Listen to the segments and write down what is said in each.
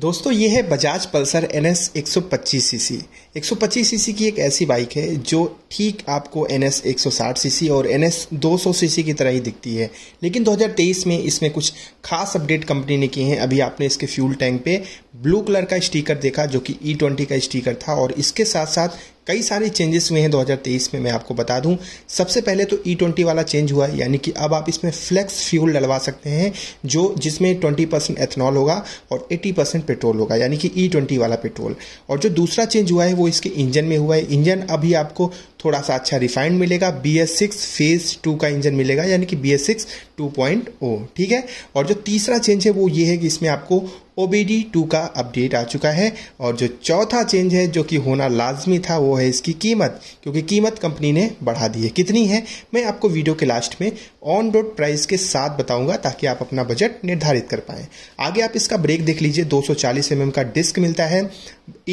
दोस्तों ये है बजाज पल्सर एन एस एक सौ पच्चीस सी की एक ऐसी बाइक है जो ठीक आपको एन एस एक सौ साठ सी और एन एस दो सौ सी की तरह ही दिखती है लेकिन 2023 में इसमें कुछ खास अपडेट कंपनी ने किए हैं अभी आपने इसके फ्यूल टैंक पे ब्लू कलर का स्टीकर देखा जो कि ई e ट्वेंटी का स्टीकर था और इसके साथ साथ कई सारे चेंजेस हुए हैं 2023 में मैं आपको बता दूं सबसे पहले तो ई e ट्वेंटी वाला चेंज हुआ है यानी कि अब आप इसमें फ्लेक्स फ्यूल डलवा सकते हैं जो जिसमें 20 परसेंट एथनॉल होगा और 80 परसेंट पेट्रोल होगा यानी कि ई e ट्वेंटी वाला पेट्रोल और जो दूसरा चेंज हुआ है वो इसके इंजन में हुआ है इंजन अभी आपको थोड़ा सा अच्छा रिफाइंड मिलेगा B S six phase two का इंजन मिलेगा यानी कि B S six two point O ठीक है और जो तीसरा चेंज है वो ये है कि इसमें आपको ओ बी का अपडेट आ चुका है और जो चौथा चेंज है जो कि होना लाजमी था वो है इसकी कीमत क्योंकि कीमत कंपनी ने बढ़ा दी है कितनी है मैं आपको वीडियो के लास्ट में ऑन रोड प्राइस के साथ बताऊंगा ताकि आप अपना बजट निर्धारित कर पाएं आगे आप इसका ब्रेक देख लीजिए 240 एमएम mm का डिस्क मिलता है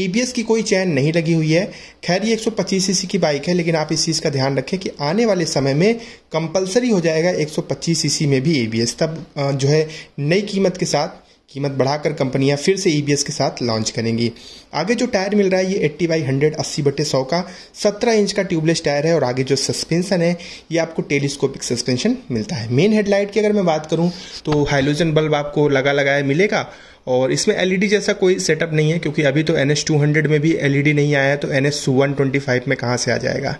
एबीएस की कोई चैन नहीं लगी हुई है खैर ये 125 सीसी की बाइक है लेकिन आप इस चीज़ का ध्यान रखें कि आने वाले समय में कंपलसरी हो जाएगा 125 सीसी में भी एबीएस तब जो है नई कीमत के साथ कीमत बढ़ाकर कंपनियां फिर से ईबीएस e के साथ लॉन्च करेंगी आगे जो टायर मिल रहा है ये 80 बाई 100 अस्सी बटे सौ का 17 इंच का ट्यूबलेस टायर है और आगे जो सस्पेंशन है ये आपको टेलीस्कोपिक सस्पेंशन मिलता है मेन हेडलाइट की अगर मैं बात करूँ तो हाइलोजन बल्ब आपको लगा लगाया मिलेगा और इसमें एलईडी e जैसा कोई सेटअप नहीं है क्योंकि अभी तो एन एस टू हंड्रेड में भी एलईडी e नहीं आया तो N S one twenty five में कहाँ से आ जाएगा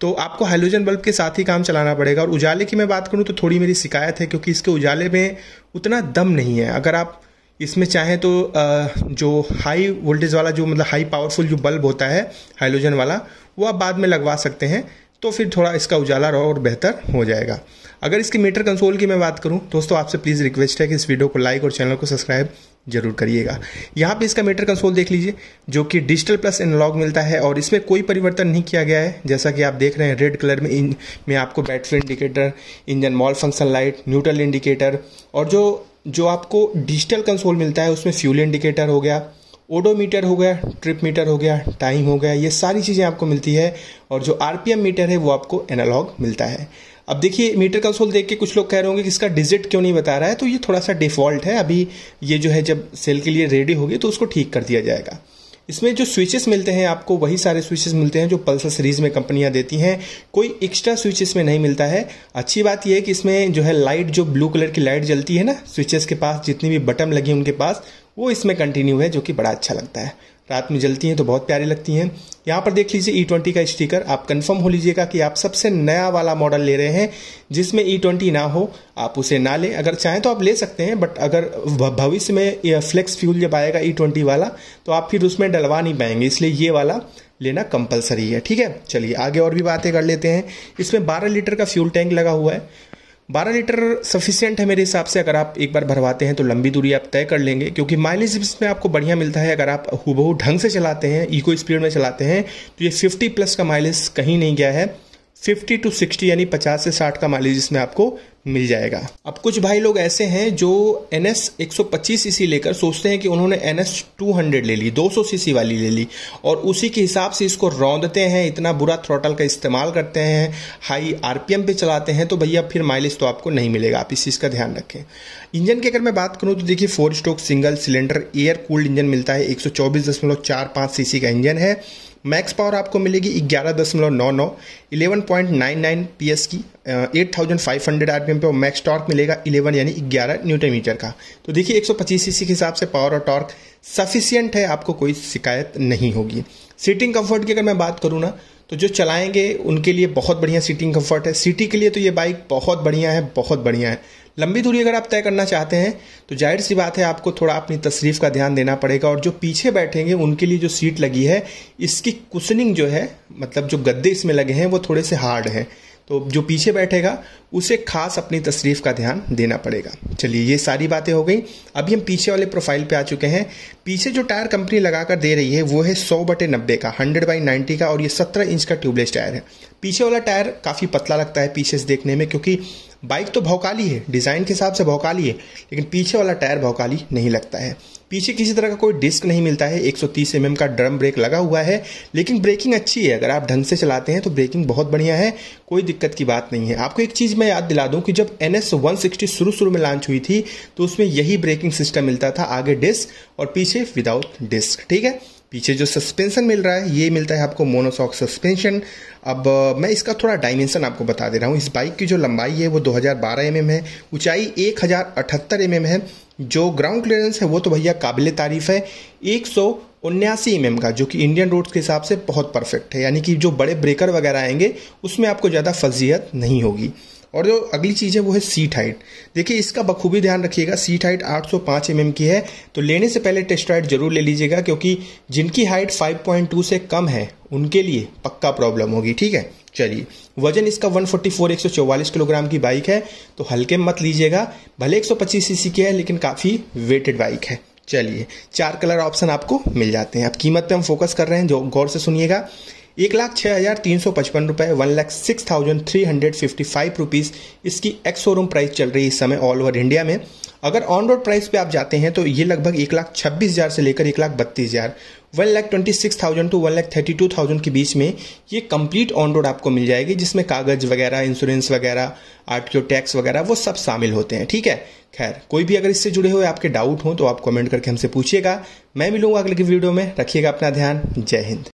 तो आपको हाइलोजन बल्ब के साथ ही काम चलाना पड़ेगा और उजाले की मैं बात करूँ तो थोड़ी मेरी शिकायत है क्योंकि इसके उजाले में उतना दम नहीं है अगर आप इसमें चाहें तो जो हाई वोल्टेज वाला जो मतलब हाई पावरफुल जो बल्ब होता है हाइलोजन वाला वो आप बाद में लगवा सकते हैं तो फिर थोड़ा इसका उजाला और बेहतर हो जाएगा अगर इसके मीटर कंसोल की मैं बात करूं दोस्तों आपसे प्लीज़ रिक्वेस्ट है कि इस वीडियो को लाइक और चैनल को सब्सक्राइब जरूर करिएगा यहाँ पे इसका मीटर कंसोल देख लीजिए जो कि डिजिटल प्लस एनालॉग मिलता है और इसमें कोई परिवर्तन नहीं किया गया है जैसा कि आप देख रहे हैं रेड कलर में इन में आपको battery indicator engine malfunction light neutral indicator और जो जो आपको डिजिटल कंसोल मिलता है उसमें फ्यूल इंडिकेटर हो गया ओडोमीटर हो गया ट्रिप मीटर हो गया टाइम हो गया ये सारी चीज़ें आपको मिलती है और जो आरपीएम मीटर है वो आपको एनालॉग मिलता है अब देखिए मीटर कंसोल देख के कुछ लोग कह रहे होंगे कि इसका डिजिट क्यों नहीं बता रहा है तो ये थोड़ा सा डिफॉल्ट है अभी ये जो है जब सेल के लिए रेडी होगी तो उसको ठीक कर दिया जाएगा इसमें जो स्विचेस मिलते हैं आपको वही सारे स्विचेस मिलते हैं जो पल्सर सीरीज में कंपनियां देती हैं कोई एक्स्ट्रा स्विच इसमें नहीं मिलता है अच्छी बात यह है कि इसमें जो है लाइट जो ब्लू कलर की लाइट जलती है ना स्विचेस के पास जितनी भी बटन लगी उनके पास वो इसमें कंटिन्यू है जो कि बड़ा अच्छा लगता है रात में जलती हैं तो बहुत प्यारी लगती हैं यहाँ पर देख लीजिए ई e ट्वेंटी का स्टिकर आप कंफर्म हो लीजिएगा कि आप सबसे नया वाला मॉडल ले रहे हैं जिसमें ई e ट्वेंटी ना हो आप उसे ना लें अगर चाहें तो आप ले सकते हैं बट अगर भविष्य में फ्लेक्स फ्यूल जब आएगा ई e ट्वेंटी वाला तो आप फिर उसमें डलवा नहीं पाएंगे इसलिए ये वाला लेना कंपलसरी है ठीक है चलिए आगे और भी बातें कर लेते हैं इसमें बारह लीटर का फ्यूल टैंक लगा हुआ है 12 लीटर सफिशियंट है मेरे हिसाब से अगर आप एक बार भरवाते हैं तो लंबी दूरी आप तय कर लेंगे क्योंकि माइलेज इसमें आपको बढ़िया मिलता है अगर आप हुबहू ढंग से चलाते हैं इको स्पीड में चलाते हैं तो ये 50 प्लस का माइलेज कहीं नहीं गया है 50 टू 60 यानी 50 से 60 का माइलेज इसमें आपको मिल जाएगा अब कुछ भाई लोग ऐसे हैं जो एन एस एक सीसी लेकर सोचते हैं कि उन्होंने एन एस ले ली 200 सीसी वाली ले ली और उसी के हिसाब से इसको रौंदते हैं इतना बुरा थ्रोटल का इस्तेमाल करते हैं हाई आरपीएम पे चलाते हैं तो भैया फिर माइलेज तो आपको नहीं मिलेगा आप इस चीज़ का ध्यान रखें इंजन की अगर मैं बात करूँ तो देखिए four stroke single cylinder air cooled engine मिलता है एक सीसी का इंजन है मैक्स पावर आपको मिलेगी ग्यारह दशमलव नौ नौ eleven point nine nine P S की eight thousand five hundred R P M पे और मैक्स टॉर्क मिलेगा इलेवन यानी ग्यारह न्यूटन मीटर का तो देखिए एक सौ पच्चीस सी के हिसाब से पावर और टॉर्क सफिशियंट है आपको कोई शिकायत नहीं होगी सीटिंग कंफर्ट की अगर मैं बात करूँ ना तो जो चलाएंगे उनके लिए बहुत बढ़िया सीटिंग कंफर्ट है सिटी के लिए तो ये बाइक बहुत बढ़िया है बहुत बढ़िया है लंबी दूरी अगर आप तय करना चाहते हैं तो जाहिर सी बात है आपको थोड़ा अपनी तशरीफ का ध्यान देना पड़ेगा और जो पीछे बैठेंगे उनके लिए जो सीट लगी है इसकी कुशनिंग जो है मतलब जो गद्दे इसमें लगे हैं वो थोड़े से हार्ड हैं तो जो पीछे बैठेगा उसे खास अपनी तशरीफ का ध्यान देना पड़ेगा चलिए ये सारी बातें हो गई अभी हम पीछे वाले प्रोफाइल पे आ चुके हैं पीछे जो टायर कंपनी लगाकर दे रही है वो है सौ बटे नब्बे का हंड्रेड बाई नाइन्टी का और ये सत्रह इंच का ट्यूबलेस टायर है पीछे वाला टायर काफ़ी पतला लगता है पीछे से देखने में क्योंकि बाइक तो भौकाली है डिज़ाइन के हिसाब से भौकाली है लेकिन पीछे वाला टायर भौकाली नहीं लगता है पीछे किसी तरह का कोई डिस्क नहीं मिलता है 130 एम mm का ड्रम ब्रेक लगा हुआ है लेकिन ब्रेकिंग अच्छी है अगर आप ढंग से चलाते हैं तो ब्रेकिंग बहुत बढ़िया है कोई दिक्कत की बात नहीं है आपको एक चीज़ मैं याद दिला दूं कि जब एन एस शुरू शुरू में लॉन्च हुई थी तो उसमें यही ब्रेकिंग सिस्टम मिलता था आगे डिस्क और पीछे विदाउट डिस्क ठीक है पीछे जो सस्पेंशन मिल रहा है ये मिलता है आपको मोनोसॉक सस्पेंशन अब मैं इसका थोड़ा डायमेंशन आपको बता दे रहा हूँ इस बाइक की जो लंबाई है वो 2012 mm है ऊंचाई 1078 mm है जो ग्राउंड क्लियरेंस है वो तो भैया काबिल तारीफ है एक सौ उन्यासी एम mm का जो कि इंडियन रोड्स के हिसाब से बहुत परफेक्ट है यानी कि जो बड़े ब्रेकर वगैरह आएंगे उसमें आपको ज़्यादा फजीहत नहीं होगी और जो अगली चीज़ है वो है सीट हाइट देखिए इसका बखूबी ध्यान रखिएगा सीट हाइट 805 mm की है तो लेने से पहले टेस्ट राइड जरूर ले लीजिएगा क्योंकि जिनकी हाइट 5.2 से कम है उनके लिए पक्का प्रॉब्लम होगी ठीक है चलिए वजन इसका 144 144 किलोग्राम की बाइक है तो हल्के मत लीजिएगा भले एक सीसी की है लेकिन काफ़ी वेटेड बाइक है चलिए चार कलर ऑप्शन आपको मिल जाते हैं अब कीमत पे हम फोकस कर रहे हैं जो गौर से सुनिएगा एक लाख छः हज़ार तीन सौ पचपन रुपये one lakh six thousand three hundred fifty five rupees इसकी एक्स शोरूम प्राइस चल रही है इस समय ऑल ओवर इंडिया में अगर ऑन रोड प्राइस पे आप जाते हैं तो ये लगभग एक लाख छब्बीस हज़ार से लेकर एक लाख बत्तीस हज़ार one lakh twenty six thousand two one lakh thirty two thousand के बीच में ये कंप्लीट ऑन रोड आपको मिल जाएगी जिसमें कागज वगैरह इंश्योरेंस वगैरह आर टैक्स वगैरह वो सब शामिल होते हैं ठीक है खैर कोई भी अगर इससे जुड़े हुए आपके डाउट हों तो आप कमेंट करके हमसे पूछिएगा मैं मिलूंगा अगले की वीडियो में रखिएगा अपना ध्यान जय हिंद